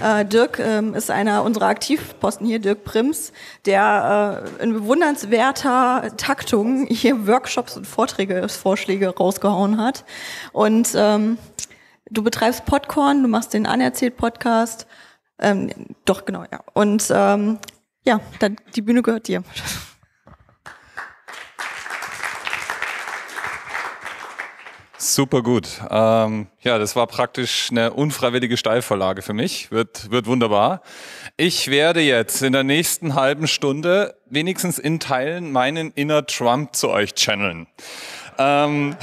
Äh, Dirk ähm, ist einer unserer Aktivposten hier, Dirk Prims, der äh, in bewundernswerter Taktung hier Workshops und Vorträge, Vorschläge rausgehauen hat. Und ähm, du betreibst Podcorn, du machst den Anerzählt-Podcast. Ähm, doch, genau, ja. Und ähm, ja, dann, die Bühne gehört dir. Super gut. Ähm, ja, das war praktisch eine unfreiwillige Steilvorlage für mich. Wird, wird wunderbar. Ich werde jetzt in der nächsten halben Stunde wenigstens in Teilen meinen inner Trump zu euch channeln. Ähm,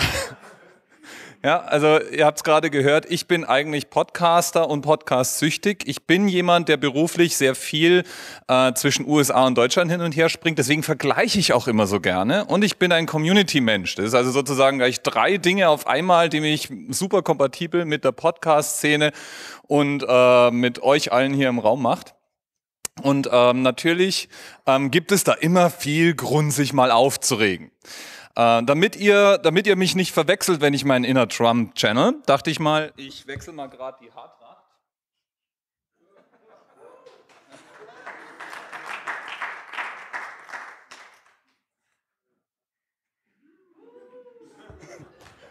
ja, also ihr habt es gerade gehört, ich bin eigentlich Podcaster und Podcast-süchtig. Ich bin jemand, der beruflich sehr viel äh, zwischen USA und Deutschland hin und her springt. Deswegen vergleiche ich auch immer so gerne. Und ich bin ein Community-Mensch. Das ist also sozusagen gleich drei Dinge auf einmal, die mich super kompatibel mit der Podcast-Szene und äh, mit euch allen hier im Raum macht. Und ähm, natürlich ähm, gibt es da immer viel Grund, sich mal aufzuregen. Äh, damit, ihr, damit ihr mich nicht verwechselt, wenn ich meinen Inner Trump channel, dachte ich mal, ich wechsle mal gerade die Haartracht.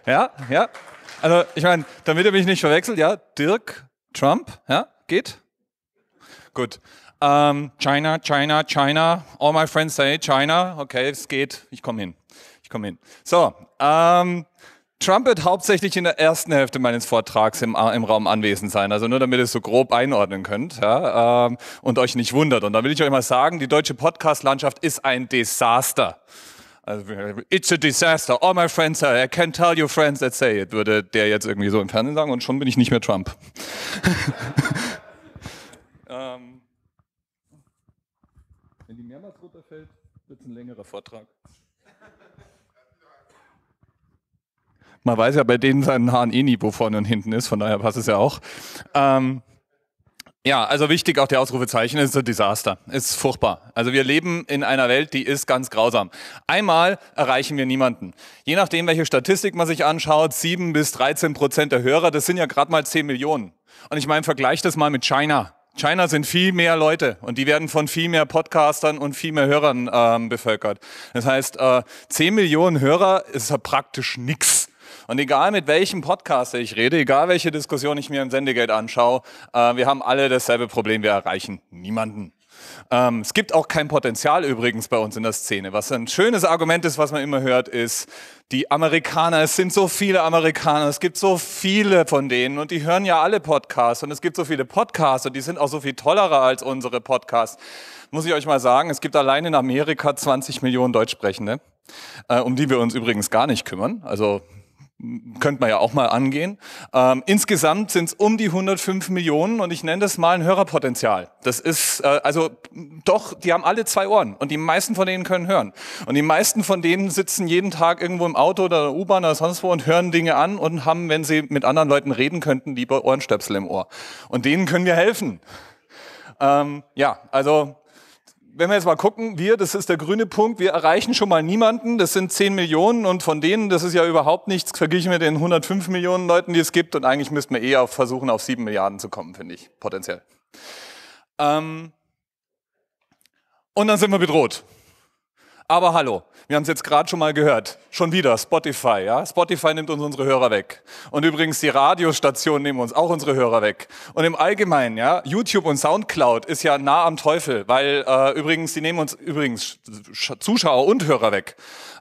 Ja, ja. Also ich meine, damit ihr mich nicht verwechselt, ja, Dirk Trump, ja, geht? Gut. Um, ähm, China, China, China. All my friends say China. Okay, es geht. Ich komme hin. Ich komme hin. So, um, ähm, Trump wird hauptsächlich in der ersten Hälfte meines Vortrags im, äh, im, Raum anwesend sein. Also nur damit ihr es so grob einordnen könnt ja, um, ähm, und euch nicht wundert. Und da will ich euch mal sagen, die deutsche Podcast-Landschaft ist ein Desaster. Also, it's a disaster. All my friends say, I can't tell your friends that say it, würde der jetzt irgendwie so im Fernsehen sagen. Und schon bin ich nicht mehr Trump. ähm. ausfällt, wird es ein längerer Vortrag. Man weiß ja bei denen seinen Haaren eh nie, wo vorne und hinten ist, von daher passt es ja auch. Ähm, ja, also wichtig auch der Ausrufezeichen ist ein Desaster. Ist furchtbar. Also wir leben in einer Welt, die ist ganz grausam. Einmal erreichen wir niemanden. Je nachdem, welche Statistik man sich anschaut, 7 bis 13 Prozent der Hörer, das sind ja gerade mal 10 Millionen. Und ich meine, vergleich das mal mit China. China sind viel mehr Leute und die werden von viel mehr Podcastern und viel mehr Hörern ähm, bevölkert. Das heißt, äh, 10 Millionen Hörer ist ja praktisch nichts. Und egal mit welchem Podcaster ich rede, egal welche Diskussion ich mir im Sendegeld anschaue, äh, wir haben alle dasselbe Problem, wir erreichen niemanden. Ähm, es gibt auch kein Potenzial übrigens bei uns in der Szene. Was ein schönes Argument ist, was man immer hört, ist, die Amerikaner, es sind so viele Amerikaner, es gibt so viele von denen und die hören ja alle Podcasts und es gibt so viele Podcasts und die sind auch so viel tollerer als unsere Podcasts. Muss ich euch mal sagen, es gibt allein in Amerika 20 Millionen Deutschsprechende, äh, um die wir uns übrigens gar nicht kümmern. Also könnte man ja auch mal angehen. Ähm, insgesamt sind es um die 105 Millionen und ich nenne das mal ein Hörerpotenzial. Das ist, äh, also doch, die haben alle zwei Ohren und die meisten von denen können hören. Und die meisten von denen sitzen jeden Tag irgendwo im Auto oder U-Bahn oder sonst wo und hören Dinge an und haben, wenn sie mit anderen Leuten reden könnten, lieber Ohrenstöpsel im Ohr. Und denen können wir helfen. Ähm, ja, also wenn wir jetzt mal gucken, wir, das ist der grüne Punkt, wir erreichen schon mal niemanden, das sind 10 Millionen und von denen, das ist ja überhaupt nichts verglichen mit den 105 Millionen Leuten, die es gibt und eigentlich müssten wir eher versuchen, auf 7 Milliarden zu kommen, finde ich, potenziell. Ähm und dann sind wir bedroht. Aber hallo, wir haben es jetzt gerade schon mal gehört. Schon wieder Spotify, ja? Spotify nimmt uns unsere Hörer weg. Und übrigens die Radiostationen nehmen uns auch unsere Hörer weg. Und im Allgemeinen, ja, YouTube und Soundcloud ist ja nah am Teufel, weil äh, übrigens die nehmen uns übrigens Zuschauer und Hörer weg.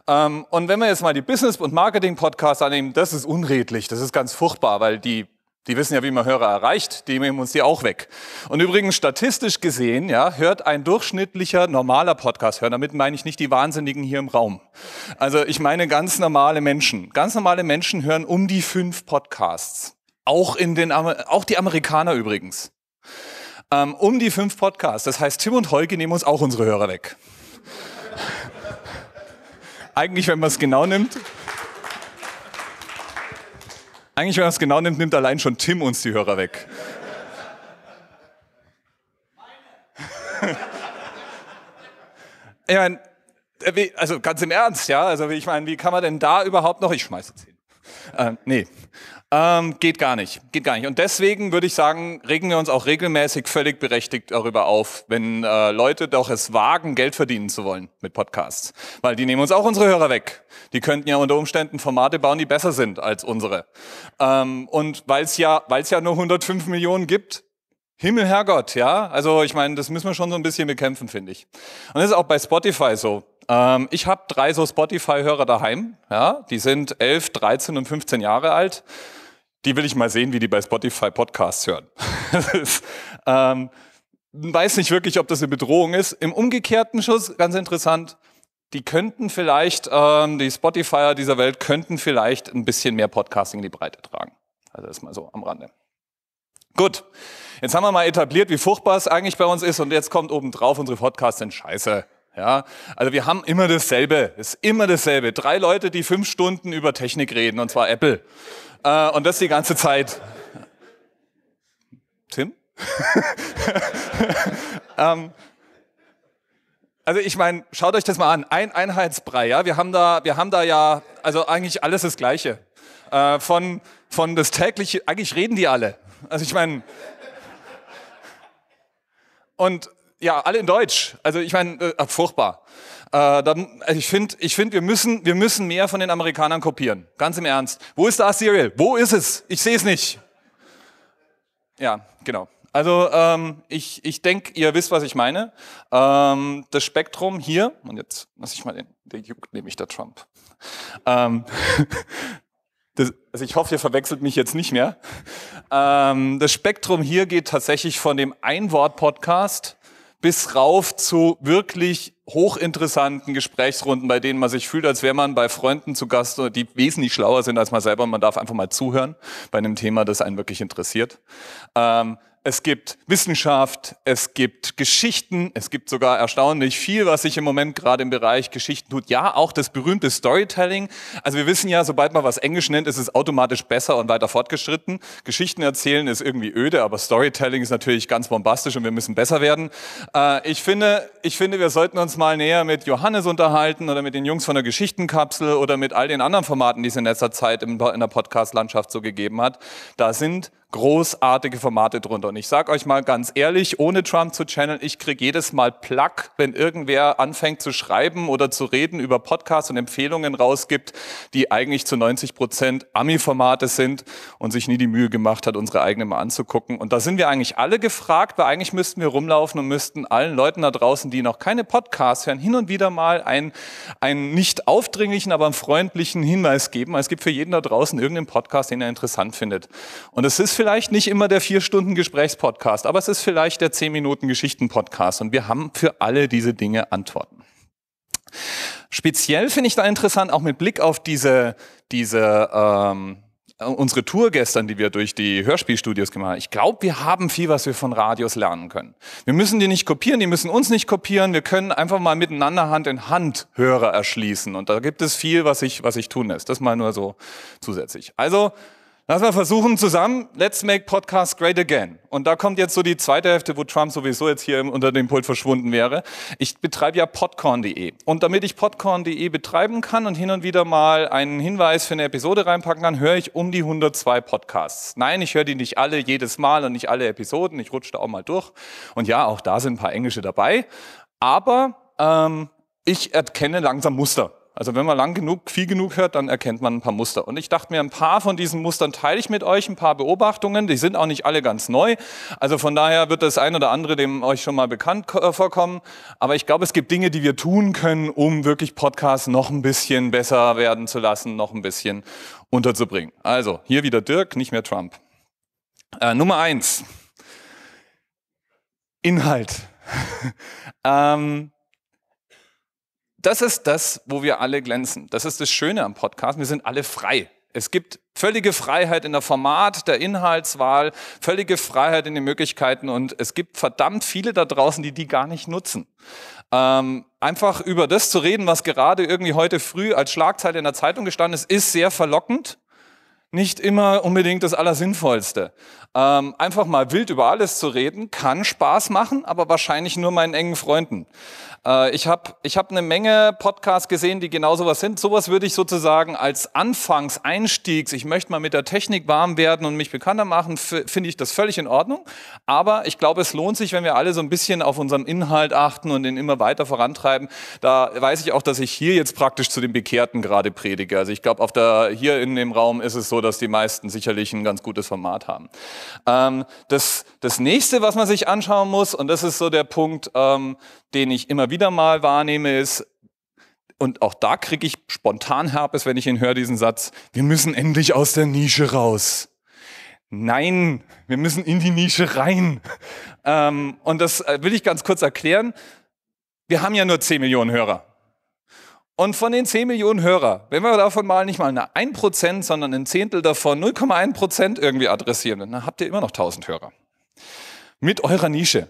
Ähm, und wenn wir jetzt mal die Business- und Marketing-Podcasts annehmen, das ist unredlich, das ist ganz furchtbar, weil die die wissen ja, wie man Hörer erreicht, die nehmen uns die auch weg. Und übrigens, statistisch gesehen, ja, hört ein durchschnittlicher, normaler Podcast-Hörer, damit meine ich nicht die Wahnsinnigen hier im Raum. Also ich meine ganz normale Menschen. Ganz normale Menschen hören um die fünf Podcasts. Auch, in den, auch die Amerikaner übrigens. Ähm, um die fünf Podcasts. Das heißt, Tim und Holge nehmen uns auch unsere Hörer weg. Eigentlich, wenn man es genau nimmt. Eigentlich, wenn man es genau nimmt, nimmt allein schon Tim uns die Hörer weg. Meine. ich meine, äh, also ganz im Ernst, ja, also ich meine, wie kann man denn da überhaupt noch, ich schmeiße jetzt hin. Äh, nee, ähm, geht gar nicht, geht gar nicht. Und deswegen würde ich sagen, regen wir uns auch regelmäßig völlig berechtigt darüber auf, wenn äh, Leute doch es wagen, Geld verdienen zu wollen mit Podcasts. Weil die nehmen uns auch unsere Hörer weg. Die könnten ja unter Umständen Formate bauen, die besser sind als unsere. Ähm, und weil es ja, weil's ja nur 105 Millionen gibt, Himmel, Herrgott, ja. Also ich meine, das müssen wir schon so ein bisschen bekämpfen, finde ich. Und das ist auch bei Spotify so ähm, ich habe drei so Spotify-Hörer daheim. Ja, die sind 11, 13 und 15 Jahre alt die will ich mal sehen, wie die bei Spotify Podcasts hören. ist, ähm, weiß nicht wirklich, ob das eine Bedrohung ist. Im umgekehrten Schuss, ganz interessant, die könnten vielleicht, ähm, die Spotifyer dieser Welt könnten vielleicht ein bisschen mehr Podcasting in die Breite tragen. Also das mal so am Rande. Gut, jetzt haben wir mal etabliert, wie furchtbar es eigentlich bei uns ist und jetzt kommt obendrauf, unsere Podcasts sind scheiße. Ja, also wir haben immer dasselbe, ist immer dasselbe. Drei Leute, die fünf Stunden über Technik reden, und zwar Apple. Äh, und das die ganze Zeit. Tim? ähm, also ich meine, schaut euch das mal an. Ein Einheitsbrei, ja. Wir haben da, wir haben da ja, also eigentlich alles das Gleiche. Äh, von, von das tägliche, eigentlich reden die alle. Also ich meine. Und ja, alle in Deutsch. Also ich meine, äh, ah, furchtbar. Äh, dann, also ich finde, ich find, wir, müssen, wir müssen mehr von den Amerikanern kopieren. Ganz im Ernst. Wo ist das Serial? Wo ist es? Ich sehe es nicht. Ja, genau. Also ähm, ich, ich denke, ihr wisst, was ich meine. Ähm, das Spektrum hier, und jetzt lasse ich mal den, den juckt nämlich der Trump. Ähm, das, also ich hoffe, ihr verwechselt mich jetzt nicht mehr. Ähm, das Spektrum hier geht tatsächlich von dem ein wort podcast bis rauf zu wirklich hochinteressanten Gesprächsrunden, bei denen man sich fühlt, als wäre man bei Freunden zu Gast, die wesentlich schlauer sind als man selber. Man darf einfach mal zuhören bei einem Thema, das einen wirklich interessiert. Ähm, es gibt Wissenschaft, es gibt Geschichten, es gibt sogar erstaunlich viel, was sich im Moment gerade im Bereich Geschichten tut. Ja, auch das berühmte Storytelling. Also wir wissen ja, sobald man was Englisch nennt, ist es automatisch besser und weiter fortgeschritten. Geschichten erzählen ist irgendwie öde, aber Storytelling ist natürlich ganz bombastisch und wir müssen besser werden. Äh, ich, finde, ich finde, wir sollten uns mal näher mit Johannes unterhalten oder mit den Jungs von der Geschichtenkapsel oder mit all den anderen Formaten, die es in letzter Zeit in der Podcast-Landschaft so gegeben hat. Da sind großartige Formate drunter. Und ich sage euch mal ganz ehrlich, ohne Trump zu channeln, ich kriege jedes Mal Plack, wenn irgendwer anfängt zu schreiben oder zu reden über Podcasts und Empfehlungen rausgibt, die eigentlich zu 90 Prozent Ami-Formate sind und sich nie die Mühe gemacht hat, unsere eigenen mal anzugucken. Und da sind wir eigentlich alle gefragt, weil eigentlich müssten wir rumlaufen und müssten allen Leuten da draußen, die noch keine Podcasts hören, hin und wieder mal einen, einen nicht aufdringlichen, aber einen freundlichen Hinweis geben. Es gibt für jeden da draußen irgendeinen Podcast, den er interessant findet. Und es ist für vielleicht nicht immer der vier Stunden Gesprächspodcast, aber es ist vielleicht der zehn Minuten Geschichten Podcast und wir haben für alle diese Dinge Antworten. Speziell finde ich da interessant, auch mit Blick auf diese, diese ähm, unsere Tour gestern, die wir durch die Hörspielstudios gemacht haben. Ich glaube, wir haben viel, was wir von Radios lernen können. Wir müssen die nicht kopieren, die müssen uns nicht kopieren. Wir können einfach mal miteinander Hand in Hand Hörer erschließen. Und da gibt es viel, was ich, was ich tun lässt. Das mal nur so zusätzlich. Also, Lass mal versuchen zusammen, let's make podcasts great again. Und da kommt jetzt so die zweite Hälfte, wo Trump sowieso jetzt hier unter dem Pult verschwunden wäre. Ich betreibe ja podcorn.de. Und damit ich podcorn.de betreiben kann und hin und wieder mal einen Hinweis für eine Episode reinpacken kann, höre ich um die 102 Podcasts. Nein, ich höre die nicht alle jedes Mal und nicht alle Episoden. Ich rutsche da auch mal durch. Und ja, auch da sind ein paar Englische dabei. Aber ähm, ich erkenne langsam Muster. Also wenn man lang genug, viel genug hört, dann erkennt man ein paar Muster. Und ich dachte mir, ein paar von diesen Mustern teile ich mit euch, ein paar Beobachtungen. Die sind auch nicht alle ganz neu. Also von daher wird das ein oder andere dem euch schon mal bekannt äh, vorkommen. Aber ich glaube, es gibt Dinge, die wir tun können, um wirklich Podcasts noch ein bisschen besser werden zu lassen, noch ein bisschen unterzubringen. Also hier wieder Dirk, nicht mehr Trump. Äh, Nummer eins. Inhalt. ähm, das ist das, wo wir alle glänzen. Das ist das Schöne am Podcast. Wir sind alle frei. Es gibt völlige Freiheit in der Format, der Inhaltswahl, völlige Freiheit in den Möglichkeiten und es gibt verdammt viele da draußen, die die gar nicht nutzen. Ähm, einfach über das zu reden, was gerade irgendwie heute früh als Schlagzeile in der Zeitung gestanden ist, ist sehr verlockend nicht immer unbedingt das Allersinnvollste. Ähm, einfach mal wild über alles zu reden, kann Spaß machen, aber wahrscheinlich nur meinen engen Freunden. Äh, ich habe ich hab eine Menge Podcasts gesehen, die genau sowas sind. Sowas würde ich sozusagen als Anfangseinstiegs, ich möchte mal mit der Technik warm werden und mich bekannter machen, finde ich das völlig in Ordnung. Aber ich glaube, es lohnt sich, wenn wir alle so ein bisschen auf unseren Inhalt achten und den immer weiter vorantreiben. Da weiß ich auch, dass ich hier jetzt praktisch zu den Bekehrten gerade predige. Also ich glaube, auf der, hier in dem Raum ist es so, dass die meisten sicherlich ein ganz gutes Format haben. Ähm, das, das nächste, was man sich anschauen muss, und das ist so der Punkt, ähm, den ich immer wieder mal wahrnehme, ist, und auch da kriege ich spontan Herpes, wenn ich ihn höre, diesen Satz, wir müssen endlich aus der Nische raus. Nein, wir müssen in die Nische rein. Ähm, und das äh, will ich ganz kurz erklären. Wir haben ja nur 10 Millionen Hörer. Und von den 10 Millionen Hörer, wenn wir davon mal nicht mal eine 1%, sondern ein Zehntel davon, 0,1% irgendwie adressieren, dann habt ihr immer noch 1000 Hörer. Mit eurer Nische.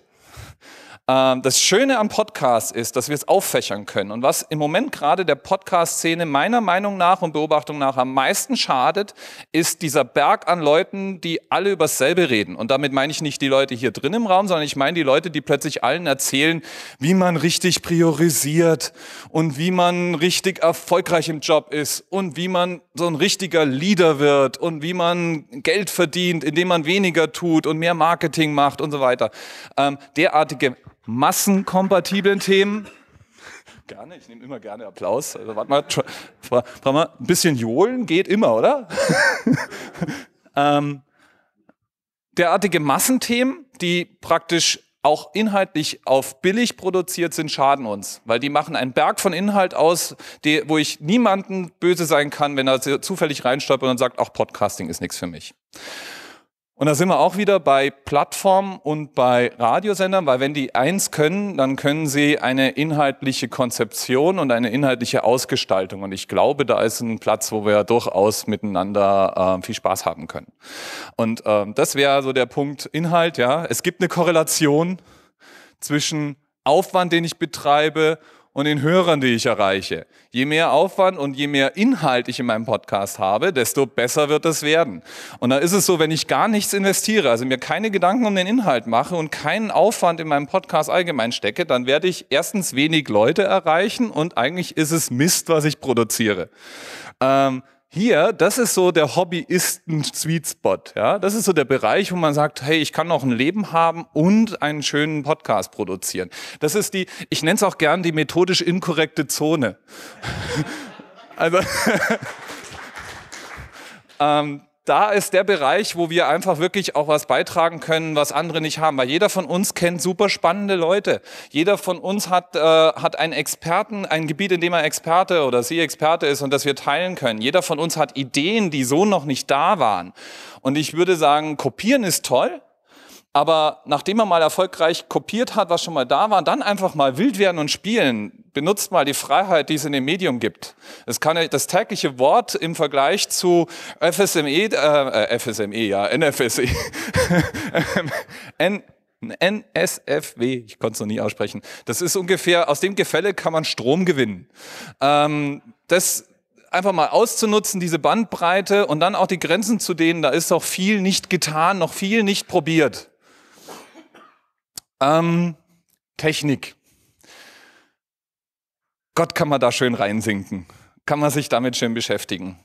Ähm, das Schöne am Podcast ist, dass wir es auffächern können. Und was im Moment gerade der Podcast-Szene meiner Meinung nach und Beobachtung nach am meisten schadet, ist dieser Berg an Leuten, die alle über dasselbe reden. Und damit meine ich nicht die Leute hier drin im Raum, sondern ich meine die Leute, die plötzlich allen erzählen, wie man richtig priorisiert und wie man richtig erfolgreich im Job ist und wie man so ein richtiger Leader wird und wie man Geld verdient, indem man weniger tut und mehr Marketing macht und so weiter. Ähm, derartige massenkompatiblen Themen. Gerne, ich nehme immer gerne Applaus. Also, warte mal, mal, ein bisschen johlen geht immer, oder? ähm, derartige Massenthemen, die praktisch auch inhaltlich auf billig produziert sind, schaden uns, weil die machen einen Berg von Inhalt aus, die, wo ich niemanden böse sein kann, wenn er zufällig reinstolpert und dann sagt, auch Podcasting ist nichts für mich. Und da sind wir auch wieder bei Plattformen und bei Radiosendern, weil wenn die eins können, dann können sie eine inhaltliche Konzeption und eine inhaltliche Ausgestaltung. Und ich glaube, da ist ein Platz, wo wir durchaus miteinander äh, viel Spaß haben können. Und äh, das wäre so der Punkt Inhalt, ja. Es gibt eine Korrelation zwischen Aufwand, den ich betreibe und den Hörern, die ich erreiche. Je mehr Aufwand und je mehr Inhalt ich in meinem Podcast habe, desto besser wird es werden. Und da ist es so, wenn ich gar nichts investiere, also mir keine Gedanken um den Inhalt mache und keinen Aufwand in meinem Podcast allgemein stecke, dann werde ich erstens wenig Leute erreichen und eigentlich ist es Mist, was ich produziere. Ähm, hier, das ist so der hobbyisten sweetspot Ja? Das ist so der Bereich, wo man sagt, hey, ich kann noch ein Leben haben und einen schönen Podcast produzieren. Das ist die, ich nenne es auch gern die methodisch inkorrekte Zone. also, ähm, da ist der Bereich, wo wir einfach wirklich auch was beitragen können, was andere nicht haben. Weil jeder von uns kennt super spannende Leute. Jeder von uns hat, äh, hat einen Experten, ein Gebiet, in dem er Experte oder sie Experte ist und das wir teilen können. Jeder von uns hat Ideen, die so noch nicht da waren. Und ich würde sagen, kopieren ist toll, aber nachdem man mal erfolgreich kopiert hat, was schon mal da war, dann einfach mal wild werden und spielen. Benutzt mal die Freiheit, die es in dem Medium gibt. Es kann, das tägliche Wort im Vergleich zu FSME, äh, äh FSME, ja, NFSE, N e, NSFW, ich konnte es noch nie aussprechen. Das ist ungefähr, aus dem Gefälle kann man Strom gewinnen. Ähm, das einfach mal auszunutzen, diese Bandbreite und dann auch die Grenzen zu denen, da ist noch viel nicht getan, noch viel nicht probiert. Ähm, Technik. Gott kann man da schön reinsinken, kann man sich damit schön beschäftigen.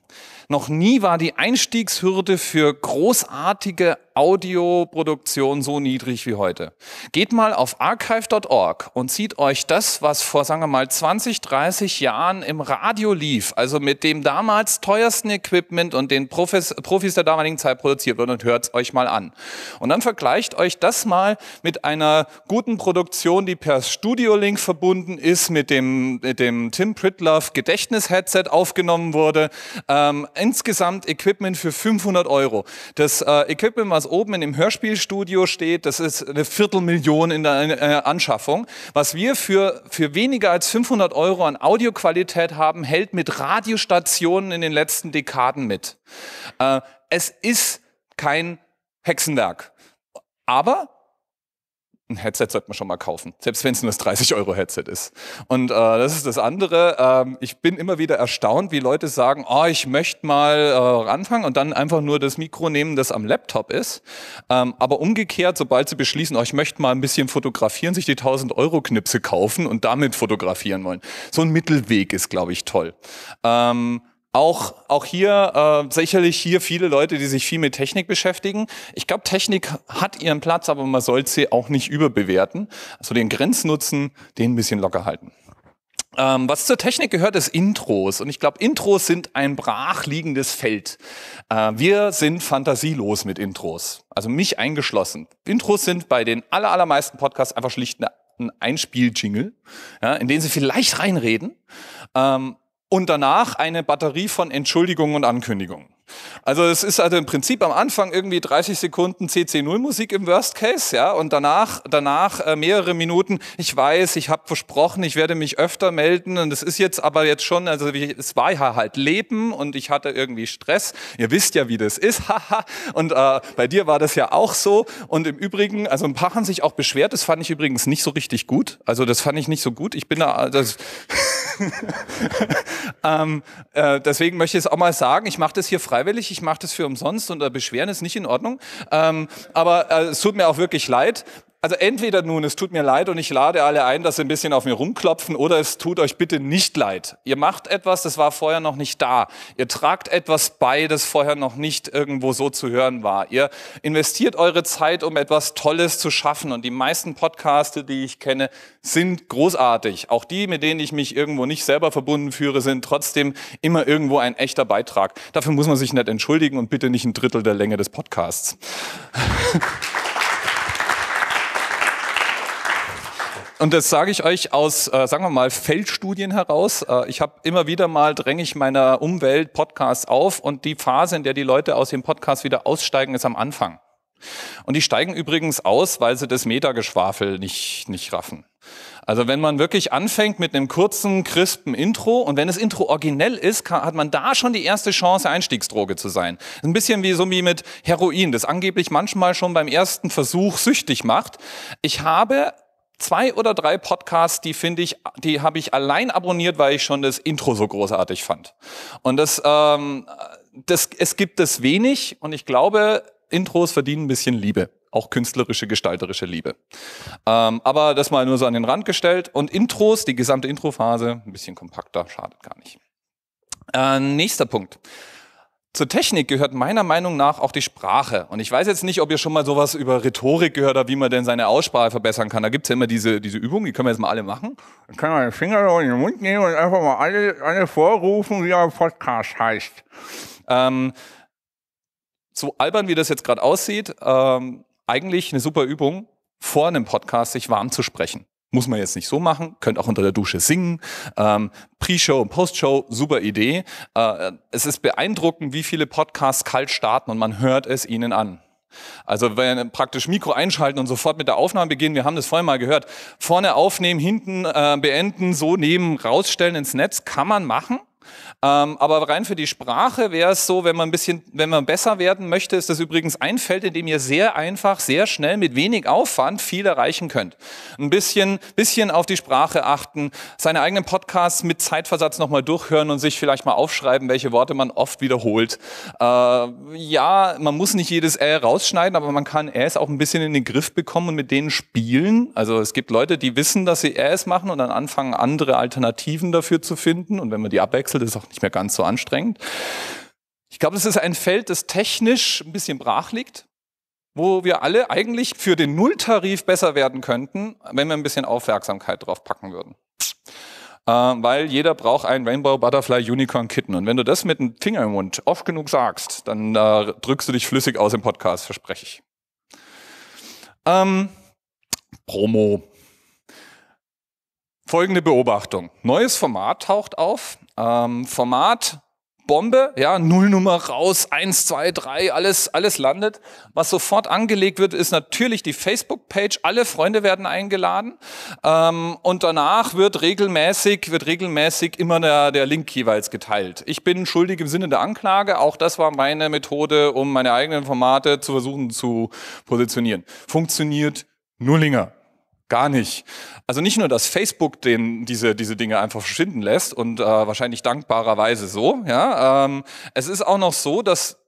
Noch nie war die Einstiegshürde für großartige Audioproduktion so niedrig wie heute. Geht mal auf archive.org und zieht euch das, was vor, sagen wir mal, 20, 30 Jahren im Radio lief, also mit dem damals teuersten Equipment und den Profis, Profis der damaligen Zeit produziert wird und hört es euch mal an. Und dann vergleicht euch das mal mit einer guten Produktion, die per Studiolink verbunden ist, mit dem, mit dem Tim Pritlove Gedächtnis-Headset aufgenommen wurde. Ähm, insgesamt Equipment für 500 Euro. Das äh, Equipment, was oben in dem Hörspielstudio steht, das ist eine Viertelmillion in der äh, Anschaffung. Was wir für, für weniger als 500 Euro an Audioqualität haben, hält mit Radiostationen in den letzten Dekaden mit. Äh, es ist kein Hexenwerk. Aber ein Headset sollte man schon mal kaufen, selbst wenn es nur das 30 Euro Headset ist. Und äh, das ist das andere. Ähm, ich bin immer wieder erstaunt, wie Leute sagen, oh, ich möchte mal äh, anfangen und dann einfach nur das Mikro nehmen, das am Laptop ist. Ähm, aber umgekehrt, sobald sie beschließen, oh, ich möchte mal ein bisschen fotografieren, sich die 1000 Euro Knipse kaufen und damit fotografieren wollen. So ein Mittelweg ist, glaube ich, toll. Ähm, auch, auch hier äh, sicherlich hier viele Leute, die sich viel mit Technik beschäftigen. Ich glaube, Technik hat ihren Platz, aber man sollte sie auch nicht überbewerten. Also den Grenznutzen, den ein bisschen locker halten. Ähm, was zur Technik gehört, ist Intros. Und ich glaube, Intros sind ein brachliegendes Feld. Äh, wir sind fantasielos mit Intros. Also mich eingeschlossen. Intros sind bei den allermeisten Podcasts einfach schlicht ne, ein Einspiel-Jingle, ja, in den sie vielleicht reinreden. Ähm, und danach eine Batterie von Entschuldigungen und Ankündigungen. Also es ist also im Prinzip am Anfang irgendwie 30 Sekunden CC0 Musik im Worst Case, ja, und danach danach äh, mehrere Minuten. Ich weiß, ich habe versprochen, ich werde mich öfter melden und es ist jetzt aber jetzt schon, also es war ja halt Leben und ich hatte irgendwie Stress. Ihr wisst ja, wie das ist, haha. und äh, bei dir war das ja auch so. Und im Übrigen, also ein paar haben sich auch beschwert. Das fand ich übrigens nicht so richtig gut. Also das fand ich nicht so gut. Ich bin da, das ähm, äh, deswegen möchte ich es auch mal sagen, ich mache das hier freiwillig, ich mache das für umsonst und äh, Beschweren ist nicht in Ordnung. Ähm, aber äh, es tut mir auch wirklich leid. Also entweder nun, es tut mir leid und ich lade alle ein, dass sie ein bisschen auf mir rumklopfen, oder es tut euch bitte nicht leid. Ihr macht etwas, das war vorher noch nicht da. Ihr tragt etwas bei, das vorher noch nicht irgendwo so zu hören war. Ihr investiert eure Zeit, um etwas Tolles zu schaffen. Und die meisten Podcaste, die ich kenne, sind großartig. Auch die, mit denen ich mich irgendwo nicht selber verbunden führe, sind trotzdem immer irgendwo ein echter Beitrag. Dafür muss man sich nicht entschuldigen und bitte nicht ein Drittel der Länge des Podcasts. Und das sage ich euch aus, äh, sagen wir mal, Feldstudien heraus. Äh, ich habe immer wieder mal, dränge ich meiner Umwelt Podcasts auf und die Phase, in der die Leute aus dem Podcast wieder aussteigen, ist am Anfang. Und die steigen übrigens aus, weil sie das Metageschwafel nicht, nicht raffen. Also wenn man wirklich anfängt mit einem kurzen, crispen Intro und wenn das Intro originell ist, kann, hat man da schon die erste Chance, Einstiegsdroge zu sein. Ein bisschen wie so wie mit Heroin, das angeblich manchmal schon beim ersten Versuch süchtig macht. Ich habe zwei oder drei Podcasts, die finde ich, die habe ich allein abonniert, weil ich schon das Intro so großartig fand. Und das, ähm, das, es gibt es wenig und ich glaube, Intros verdienen ein bisschen Liebe. Auch künstlerische, gestalterische Liebe. Ähm, aber das mal nur so an den Rand gestellt. Und Intros, die gesamte Introphase, ein bisschen kompakter, schadet gar nicht. Äh, nächster Punkt. Zur Technik gehört meiner Meinung nach auch die Sprache. Und ich weiß jetzt nicht, ob ihr schon mal sowas über Rhetorik gehört habt, wie man denn seine Aussprache verbessern kann. Da gibt es ja immer diese, diese Übung, die können wir jetzt mal alle machen. Dann kann man den Finger in den Mund nehmen und einfach mal alle, alle vorrufen, wie ein Podcast heißt. Ähm, so albern, wie das jetzt gerade aussieht, ähm, eigentlich eine super Übung, vor einem Podcast sich warm zu sprechen. Muss man jetzt nicht so machen, könnt auch unter der Dusche singen. Ähm, Pre-Show und Post-Show, super Idee. Äh, es ist beeindruckend, wie viele Podcasts kalt starten und man hört es ihnen an. Also wenn praktisch Mikro einschalten und sofort mit der Aufnahme beginnen, wir haben das vorhin mal gehört, vorne aufnehmen, hinten äh, beenden, so neben rausstellen ins Netz, kann man machen. Ähm, aber rein für die Sprache wäre es so, wenn man ein bisschen, wenn man besser werden möchte, ist das übrigens ein Feld, in dem ihr sehr einfach, sehr schnell, mit wenig Aufwand viel erreichen könnt. Ein bisschen, bisschen auf die Sprache achten, seine eigenen Podcasts mit Zeitversatz nochmal durchhören und sich vielleicht mal aufschreiben, welche Worte man oft wiederholt. Äh, ja, man muss nicht jedes L rausschneiden, aber man kann S auch ein bisschen in den Griff bekommen und mit denen spielen. Also es gibt Leute, die wissen, dass sie S machen und dann anfangen, andere Alternativen dafür zu finden. Und wenn man die abwechselt, gewechselt, ist auch nicht mehr ganz so anstrengend. Ich glaube, das ist ein Feld, das technisch ein bisschen brach liegt, wo wir alle eigentlich für den Nulltarif besser werden könnten, wenn wir ein bisschen Aufmerksamkeit drauf packen würden. Äh, weil jeder braucht ein Rainbow Butterfly Unicorn Kitten. Und wenn du das mit dem Finger im Mund oft genug sagst, dann äh, drückst du dich flüssig aus im Podcast, verspreche ich. Ähm, Promo folgende Beobachtung. Neues Format taucht auf. Ähm, Format Bombe, ja, Nullnummer raus, eins, zwei, drei, alles, alles landet. Was sofort angelegt wird, ist natürlich die Facebook-Page. Alle Freunde werden eingeladen. Ähm, und danach wird regelmäßig, wird regelmäßig immer der, der Link jeweils geteilt. Ich bin schuldig im Sinne der Anklage. Auch das war meine Methode, um meine eigenen Formate zu versuchen zu positionieren. Funktioniert Nullinger. Gar nicht. Also nicht nur, dass Facebook den, diese, diese Dinge einfach verschwinden lässt und äh, wahrscheinlich dankbarerweise so, ja. Ähm, es ist auch noch so, dass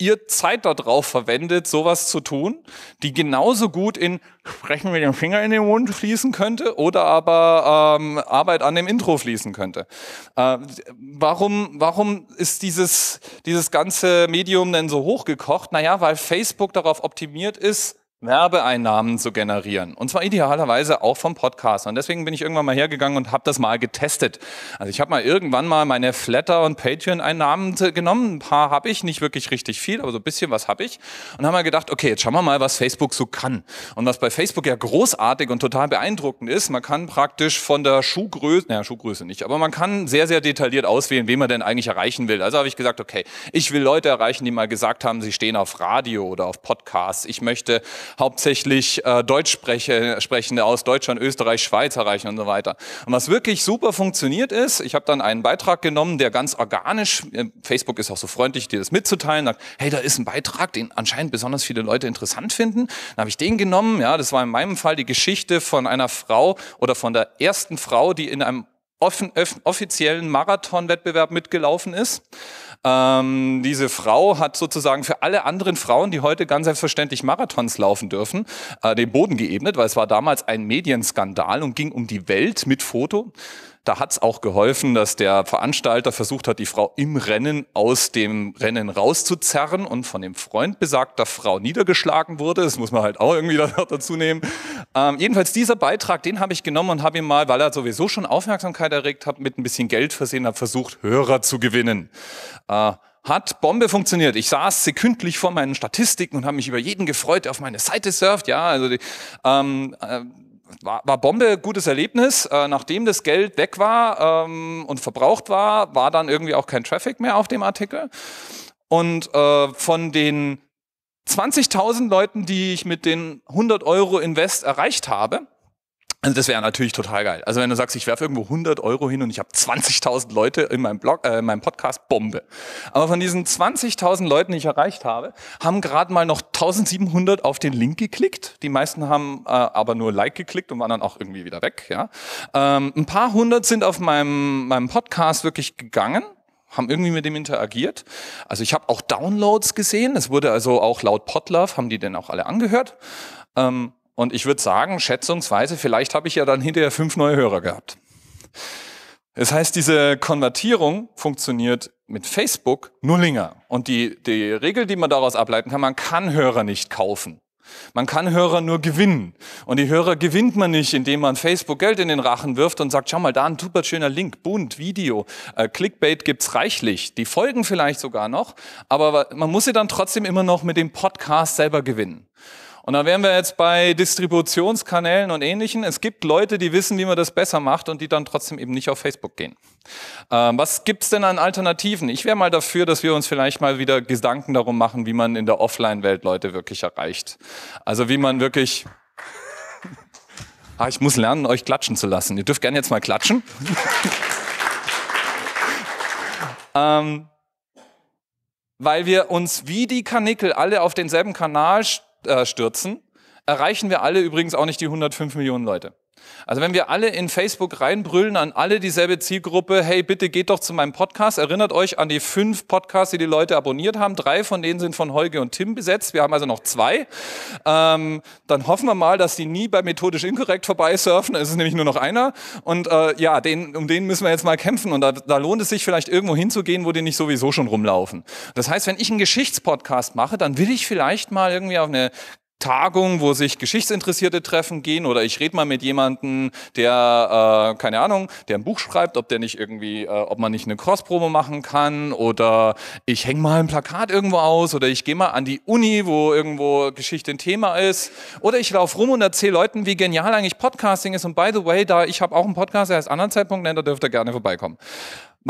ihr Zeit darauf verwendet, sowas zu tun, die genauso gut in Sprechen mit dem Finger in den Mund fließen könnte oder aber ähm, Arbeit an dem Intro fließen könnte. Äh, warum, warum ist dieses, dieses ganze Medium denn so hochgekocht? Naja, weil Facebook darauf optimiert ist, Werbeeinnahmen zu generieren. Und zwar idealerweise auch vom Podcast. Und deswegen bin ich irgendwann mal hergegangen und habe das mal getestet. Also ich habe mal irgendwann mal meine Flatter- und Patreon-Einnahmen äh, genommen. Ein paar habe ich, nicht wirklich richtig viel, aber so ein bisschen was habe ich. Und habe mal gedacht, okay, jetzt schauen wir mal, was Facebook so kann. Und was bei Facebook ja großartig und total beeindruckend ist, man kann praktisch von der Schuhgröße, naja, Schuhgröße nicht, aber man kann sehr, sehr detailliert auswählen, wen man denn eigentlich erreichen will. Also habe ich gesagt, okay, ich will Leute erreichen, die mal gesagt haben, sie stehen auf Radio oder auf Podcasts. Ich möchte hauptsächlich äh, Deutsch sprechende aus Deutschland, Österreich, Schweiz erreichen und so weiter. Und was wirklich super funktioniert ist, ich habe dann einen Beitrag genommen, der ganz organisch, äh, Facebook ist auch so freundlich, dir das mitzuteilen, sagt, hey, da ist ein Beitrag, den anscheinend besonders viele Leute interessant finden. Dann habe ich den genommen, ja, das war in meinem Fall die Geschichte von einer Frau oder von der ersten Frau, die in einem offen, öff, offiziellen Marathonwettbewerb mitgelaufen ist. Ähm, diese Frau hat sozusagen für alle anderen Frauen, die heute ganz selbstverständlich Marathons laufen dürfen, äh, den Boden geebnet, weil es war damals ein Medienskandal und ging um die Welt mit Foto. Da hat es auch geholfen, dass der Veranstalter versucht hat, die Frau im Rennen aus dem Rennen rauszuzerren und von dem Freund besagter Frau niedergeschlagen wurde. Das muss man halt auch irgendwie dazu nehmen. Ähm, jedenfalls dieser Beitrag, den habe ich genommen und habe ihn mal, weil er sowieso schon Aufmerksamkeit erregt hat, mit ein bisschen Geld versehen, habe versucht, Hörer zu gewinnen. Äh, hat Bombe funktioniert. Ich saß sekündlich vor meinen Statistiken und habe mich über jeden gefreut, der auf meine Seite surft. Ja, also die, ähm, äh, war, war Bombe gutes Erlebnis. Äh, nachdem das Geld weg war ähm, und verbraucht war, war dann irgendwie auch kein Traffic mehr auf dem Artikel. Und äh, von den 20.000 Leuten, die ich mit den 100 Euro Invest erreicht habe, also das wäre natürlich total geil. Also wenn du sagst, ich werfe irgendwo 100 Euro hin und ich habe 20.000 Leute in meinem Blog, äh, in meinem Podcast, Bombe. Aber von diesen 20.000 Leuten, die ich erreicht habe, haben gerade mal noch 1.700 auf den Link geklickt. Die meisten haben äh, aber nur Like geklickt und waren dann auch irgendwie wieder weg. Ja, ähm, ein paar hundert sind auf meinem meinem Podcast wirklich gegangen haben irgendwie mit dem interagiert. Also ich habe auch Downloads gesehen. Es wurde also auch laut Podlove, haben die denn auch alle angehört. Ähm, und ich würde sagen, schätzungsweise, vielleicht habe ich ja dann hinterher fünf neue Hörer gehabt. Das heißt, diese Konvertierung funktioniert mit Facebook nur länger. Und die, die Regel, die man daraus ableiten kann, man kann Hörer nicht kaufen. Man kann Hörer nur gewinnen. Und die Hörer gewinnt man nicht, indem man Facebook Geld in den Rachen wirft und sagt, schau mal, da ein super schöner Link, bunt, Video, äh, Clickbait gibt's reichlich. Die folgen vielleicht sogar noch, aber man muss sie dann trotzdem immer noch mit dem Podcast selber gewinnen. Und da wären wir jetzt bei Distributionskanälen und Ähnlichem. Es gibt Leute, die wissen, wie man das besser macht und die dann trotzdem eben nicht auf Facebook gehen. Ähm, was es denn an Alternativen? Ich wäre mal dafür, dass wir uns vielleicht mal wieder Gedanken darum machen, wie man in der Offline-Welt Leute wirklich erreicht. Also wie man wirklich... ah, ich muss lernen, euch klatschen zu lassen. Ihr dürft gerne jetzt mal klatschen. ähm, weil wir uns wie die Kanickel alle auf denselben Kanal äh, stürzen, erreichen wir alle übrigens auch nicht die 105 Millionen Leute. Also wenn wir alle in Facebook reinbrüllen, an alle dieselbe Zielgruppe, hey, bitte geht doch zu meinem Podcast. Erinnert euch an die fünf Podcasts, die die Leute abonniert haben. Drei von denen sind von Holge und Tim besetzt. Wir haben also noch zwei. Ähm, dann hoffen wir mal, dass die nie bei methodisch inkorrekt vorbeisurfen. Es ist nämlich nur noch einer. Und äh, ja, den, um den müssen wir jetzt mal kämpfen. Und da, da lohnt es sich vielleicht irgendwo hinzugehen, wo die nicht sowieso schon rumlaufen. Das heißt, wenn ich einen Geschichtspodcast mache, dann will ich vielleicht mal irgendwie auf eine Tagung, wo sich Geschichtsinteressierte treffen gehen oder ich rede mal mit jemandem, der, äh, keine Ahnung, der ein Buch schreibt, ob der nicht irgendwie, äh, ob man nicht eine Crossprobe machen kann oder ich hänge mal ein Plakat irgendwo aus oder ich gehe mal an die Uni, wo irgendwo Geschichte ein Thema ist oder ich laufe rum und erzähle Leuten, wie genial eigentlich Podcasting ist und by the way, da ich habe auch einen Podcast, der heißt anderen Zeitpunkt, da dürft ihr gerne vorbeikommen.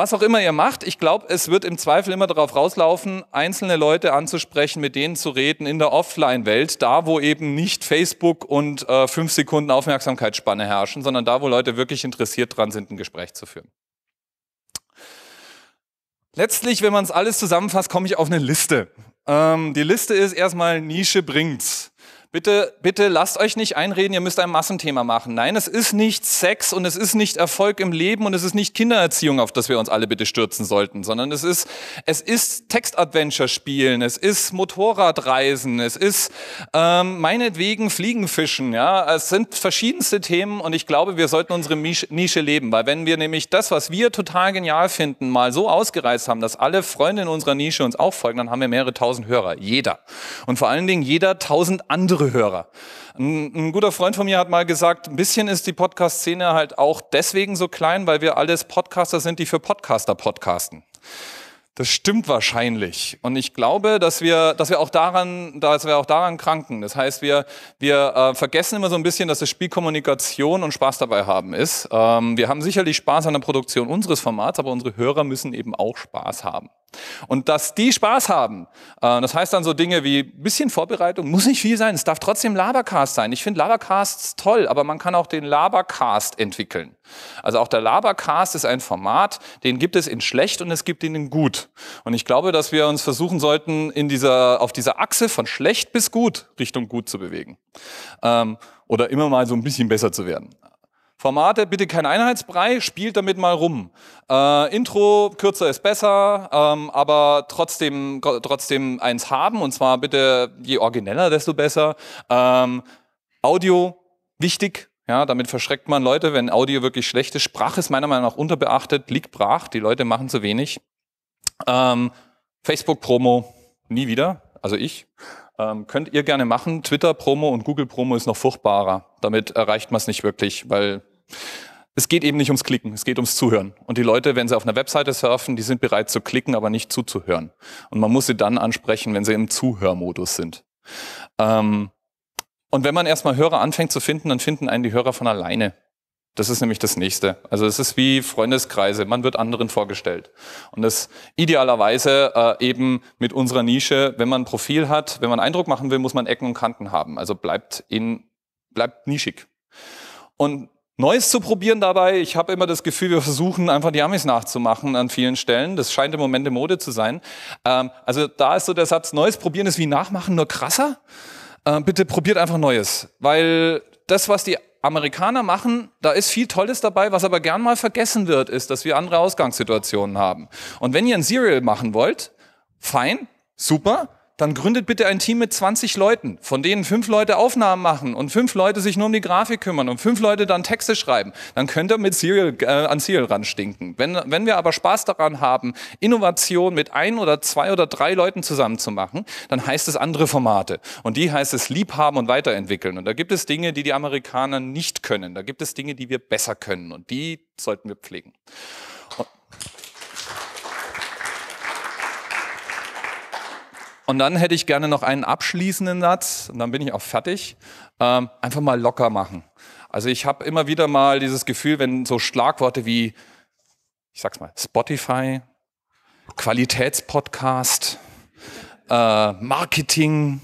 Was auch immer ihr macht, ich glaube, es wird im Zweifel immer darauf rauslaufen, einzelne Leute anzusprechen, mit denen zu reden in der Offline-Welt, da wo eben nicht Facebook und äh, fünf Sekunden Aufmerksamkeitsspanne herrschen, sondern da wo Leute wirklich interessiert dran sind, ein Gespräch zu führen. Letztlich, wenn man es alles zusammenfasst, komme ich auf eine Liste. Ähm, die Liste ist erstmal Nische bringt's. Bitte, bitte lasst euch nicht einreden, ihr müsst ein Massenthema machen. Nein, es ist nicht Sex und es ist nicht Erfolg im Leben und es ist nicht Kindererziehung, auf das wir uns alle bitte stürzen sollten, sondern es ist, es ist Textadventure spielen, es ist Motorradreisen, es ist ähm, meinetwegen Fliegenfischen. Ja, es sind verschiedenste Themen und ich glaube, wir sollten unsere Nische leben, weil wenn wir nämlich das, was wir total genial finden, mal so ausgereizt haben, dass alle Freunde in unserer Nische uns auch folgen, dann haben wir mehrere tausend Hörer, jeder und vor allen Dingen jeder tausend andere jüngere Hörer. Ein, ein guter Freund von mir hat mal gesagt, ein bisschen ist die Podcast-Szene halt auch deswegen so klein, weil wir alles Podcaster sind, die für Podcaster podcasten. Das stimmt wahrscheinlich. Und ich glaube, dass wir, dass wir auch daran, dass wir auch daran kranken. Das heißt, wir, wir äh, vergessen immer so ein bisschen, dass das Spiel Kommunikation und Spaß dabei haben ist. Ähm, wir haben sicherlich Spaß an der Produktion unseres Formats, aber unsere Hörer müssen eben auch Spaß haben. Und dass die Spaß haben. Äh, das heißt dann so Dinge wie bisschen Vorbereitung, muss nicht viel sein, es darf trotzdem Labercast sein. Ich finde Labercasts toll, aber man kann auch den Labercast entwickeln. Also auch der Labercast ist ein Format, den gibt es in schlecht und es gibt ihn in gut. Und ich glaube, dass wir uns versuchen sollten, in dieser, auf dieser Achse von schlecht bis gut Richtung gut zu bewegen. Ähm, oder immer mal so ein bisschen besser zu werden. Formate, bitte kein Einheitsbrei, spielt damit mal rum. Äh, Intro, kürzer ist besser, ähm, aber trotzdem, trotzdem eins haben und zwar bitte je origineller, desto besser. Ähm, Audio, wichtig, ja, damit verschreckt man Leute, wenn Audio wirklich schlecht ist. Sprache ist meiner Meinung nach unterbeachtet, liegt brach, die Leute machen zu wenig. Ähm, Facebook-Promo, nie wieder, also ich. Ähm, könnt ihr gerne machen. Twitter-Promo und Google-Promo ist noch furchtbarer. Damit erreicht man es nicht wirklich, weil es geht eben nicht ums Klicken, es geht ums Zuhören. Und die Leute, wenn sie auf einer Webseite surfen, die sind bereit zu klicken, aber nicht zuzuhören. Und man muss sie dann ansprechen, wenn sie im Zuhörmodus sind. Ähm, und wenn man erstmal Hörer anfängt zu finden, dann finden einen die Hörer von alleine. Das ist nämlich das Nächste. Also es ist wie Freundeskreise, man wird anderen vorgestellt. Und das idealerweise äh, eben mit unserer Nische, wenn man ein Profil hat, wenn man Eindruck machen will, muss man Ecken und Kanten haben. Also bleibt in, bleibt nischig. Und Neues zu probieren dabei. Ich habe immer das Gefühl, wir versuchen einfach die Amis nachzumachen an vielen Stellen. Das scheint im Moment in Mode zu sein. Ähm, also da ist so der Satz, Neues probieren ist wie nachmachen, nur krasser. Ähm, bitte probiert einfach Neues, weil das, was die Amerikaner machen, da ist viel Tolles dabei, was aber gern mal vergessen wird, ist, dass wir andere Ausgangssituationen haben. Und wenn ihr ein Serial machen wollt, fein, super, dann gründet bitte ein Team mit 20 Leuten, von denen fünf Leute Aufnahmen machen und fünf Leute sich nur um die Grafik kümmern und fünf Leute dann Texte schreiben. Dann könnt ihr mit Serial, äh, an Serial ranstinken. Wenn, wenn wir aber Spaß daran haben, Innovation mit ein oder zwei oder drei Leuten zusammen zu machen, dann heißt es andere Formate. Und die heißt es liebhaben und weiterentwickeln. Und da gibt es Dinge, die die Amerikaner nicht können. Da gibt es Dinge, die wir besser können. Und die sollten wir pflegen. Und Und dann hätte ich gerne noch einen abschließenden Satz und dann bin ich auch fertig. Ähm, einfach mal locker machen. Also ich habe immer wieder mal dieses Gefühl, wenn so Schlagworte wie, ich sag's mal, Spotify, Qualitätspodcast, äh, Marketing,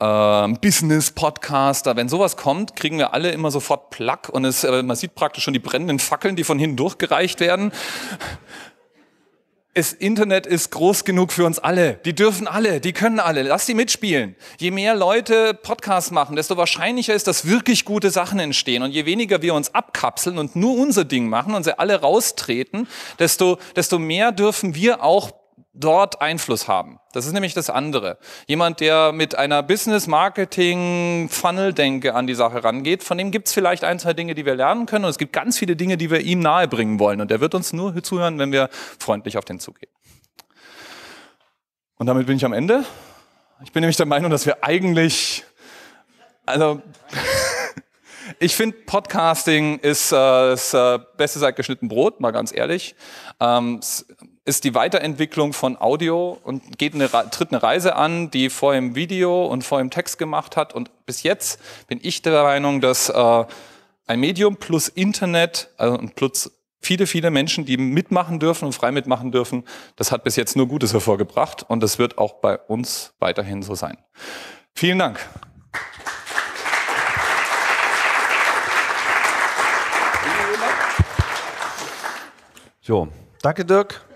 äh, Business-Podcaster, wenn sowas kommt, kriegen wir alle immer sofort Plack und es, äh, man sieht praktisch schon die brennenden Fackeln, die von hinten durchgereicht werden das Internet ist groß genug für uns alle. Die dürfen alle, die können alle. Lass sie mitspielen. Je mehr Leute Podcasts machen, desto wahrscheinlicher ist, dass wirklich gute Sachen entstehen. Und je weniger wir uns abkapseln und nur unser Ding machen und sie alle raustreten, desto, desto mehr dürfen wir auch dort Einfluss haben. Das ist nämlich das andere. Jemand, der mit einer Business-Marketing-Funnel-Denke an die Sache rangeht, von dem gibt es vielleicht ein, zwei Dinge, die wir lernen können und es gibt ganz viele Dinge, die wir ihm nahebringen wollen. Und er wird uns nur zuhören, wenn wir freundlich auf den zugehen. Und damit bin ich am Ende. Ich bin nämlich der Meinung, dass wir eigentlich, also, ich finde, Podcasting ist äh, das äh, Beste seit geschnitten Brot, mal ganz ehrlich. Ähm, ist die Weiterentwicklung von Audio und geht eine, tritt eine Reise an, die vor dem Video und vor dem Text gemacht hat. Und bis jetzt bin ich der Meinung, dass äh, ein Medium plus Internet also, plus viele, viele Menschen, die mitmachen dürfen und frei mitmachen dürfen, das hat bis jetzt nur Gutes hervorgebracht und das wird auch bei uns weiterhin so sein. Vielen Dank. So, danke Dirk.